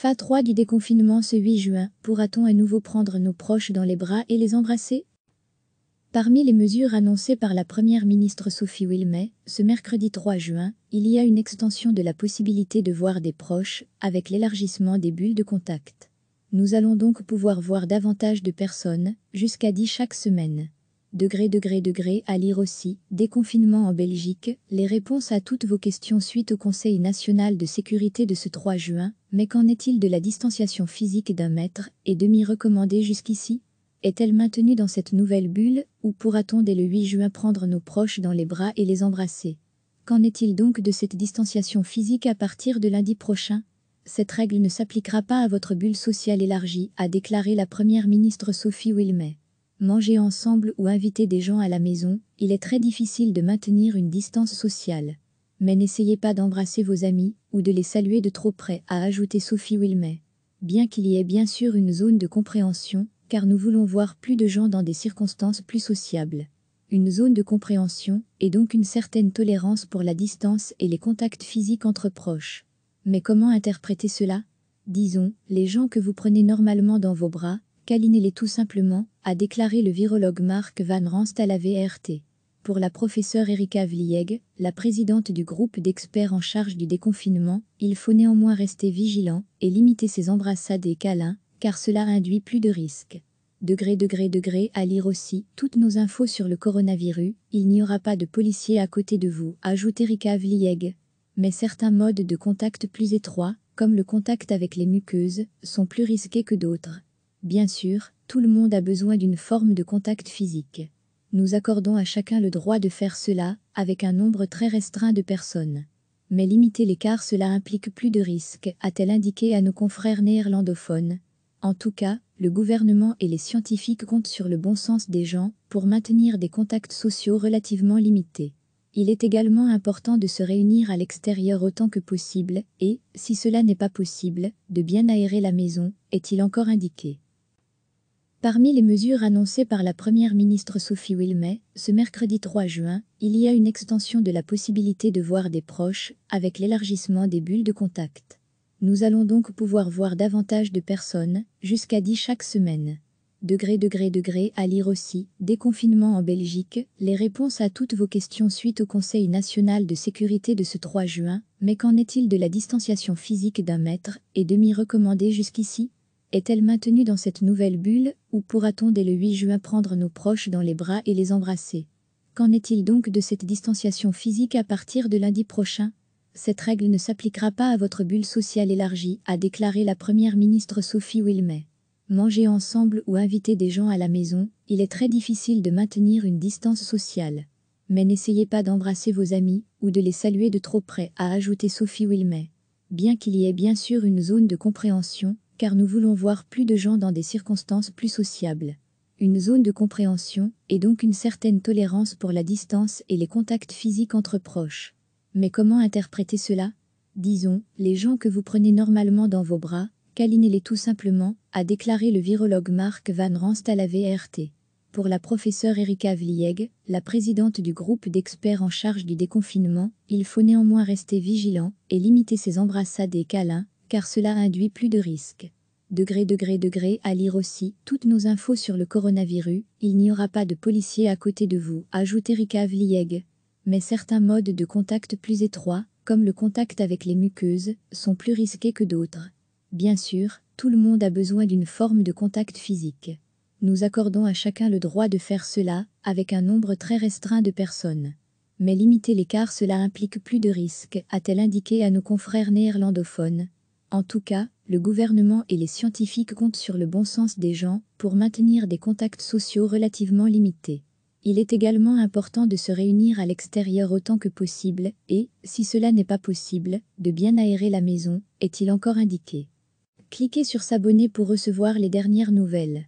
Fa 3 du déconfinement ce 8 juin, pourra-t-on à nouveau prendre nos proches dans les bras et les embrasser Parmi les mesures annoncées par la Première ministre Sophie Wilmay, ce mercredi 3 juin, il y a une extension de la possibilité de voir des proches, avec l'élargissement des bulles de contact. Nous allons donc pouvoir voir davantage de personnes, jusqu'à 10 chaque semaine. Degré, degré, degré, à lire aussi, déconfinement en Belgique, les réponses à toutes vos questions suite au Conseil national de sécurité de ce 3 juin, mais qu'en est-il de la distanciation physique d'un mètre et demi recommandée jusqu'ici Est-elle maintenue dans cette nouvelle bulle ou pourra-t-on dès le 8 juin prendre nos proches dans les bras et les embrasser Qu'en est-il donc de cette distanciation physique à partir de lundi prochain Cette règle ne s'appliquera pas à votre bulle sociale élargie, a déclaré la Première ministre Sophie Wilmay. Manger ensemble ou inviter des gens à la maison, il est très difficile de maintenir une distance sociale. Mais n'essayez pas d'embrasser vos amis ou de les saluer de trop près, a ajouté Sophie Wilmet. Bien qu'il y ait bien sûr une zone de compréhension, car nous voulons voir plus de gens dans des circonstances plus sociables. Une zone de compréhension et donc une certaine tolérance pour la distance et les contacts physiques entre proches. Mais comment interpréter cela Disons, les gens que vous prenez normalement dans vos bras, câlinez-les tout simplement, a déclaré le virologue Mark Van Ranst à la VRT pour la professeure Erika Vlieg, la présidente du groupe d'experts en charge du déconfinement, il faut néanmoins rester vigilant et limiter ses embrassades et câlins, car cela induit plus de risques. Degré, degré, degré, à lire aussi toutes nos infos sur le coronavirus, il n'y aura pas de policiers à côté de vous, ajoute Erika Vlieg. Mais certains modes de contact plus étroits, comme le contact avec les muqueuses, sont plus risqués que d'autres. Bien sûr, tout le monde a besoin d'une forme de contact physique. Nous accordons à chacun le droit de faire cela, avec un nombre très restreint de personnes. Mais limiter l'écart cela implique plus de risques, a-t-elle indiqué à nos confrères néerlandophones. En tout cas, le gouvernement et les scientifiques comptent sur le bon sens des gens pour maintenir des contacts sociaux relativement limités. Il est également important de se réunir à l'extérieur autant que possible et, si cela n'est pas possible, de bien aérer la maison, est-il encore indiqué. Parmi les mesures annoncées par la Première ministre Sophie Wilmay, ce mercredi 3 juin, il y a une extension de la possibilité de voir des proches avec l'élargissement des bulles de contact. Nous allons donc pouvoir voir davantage de personnes, jusqu'à 10 chaque semaine. Degré, degré, degré, à lire aussi, déconfinement en Belgique, les réponses à toutes vos questions suite au Conseil national de sécurité de ce 3 juin, mais qu'en est-il de la distanciation physique d'un mètre et demi recommandée jusqu'ici est-elle maintenue dans cette nouvelle bulle, ou pourra-t-on dès le 8 juin prendre nos proches dans les bras et les embrasser Qu'en est-il donc de cette distanciation physique à partir de lundi prochain Cette règle ne s'appliquera pas à votre bulle sociale élargie, a déclaré la Première ministre Sophie Wilmay. Manger ensemble ou inviter des gens à la maison, il est très difficile de maintenir une distance sociale. Mais n'essayez pas d'embrasser vos amis ou de les saluer de trop près, a ajouté Sophie Wilmay. Bien qu'il y ait bien sûr une zone de compréhension, car nous voulons voir plus de gens dans des circonstances plus sociables. Une zone de compréhension et donc une certaine tolérance pour la distance et les contacts physiques entre proches. Mais comment interpréter cela Disons, les gens que vous prenez normalement dans vos bras, câlinez-les tout simplement, a déclaré le virologue Marc Van Ranst à la VRT. Pour la professeure Erika Vlieg, la présidente du groupe d'experts en charge du déconfinement, il faut néanmoins rester vigilant et limiter ses embrassades et câlins, car cela induit plus de risques. Degré, degré, degré, à lire aussi toutes nos infos sur le coronavirus, il n'y aura pas de policiers à côté de vous, ajoute Erika Vlieg. Mais certains modes de contact plus étroits, comme le contact avec les muqueuses, sont plus risqués que d'autres. Bien sûr, tout le monde a besoin d'une forme de contact physique. Nous accordons à chacun le droit de faire cela, avec un nombre très restreint de personnes. Mais limiter l'écart cela implique plus de risques, a-t-elle indiqué à nos confrères néerlandophones, en tout cas, le gouvernement et les scientifiques comptent sur le bon sens des gens pour maintenir des contacts sociaux relativement limités. Il est également important de se réunir à l'extérieur autant que possible et, si cela n'est pas possible, de bien aérer la maison, est-il encore indiqué. Cliquez sur s'abonner pour recevoir les dernières nouvelles.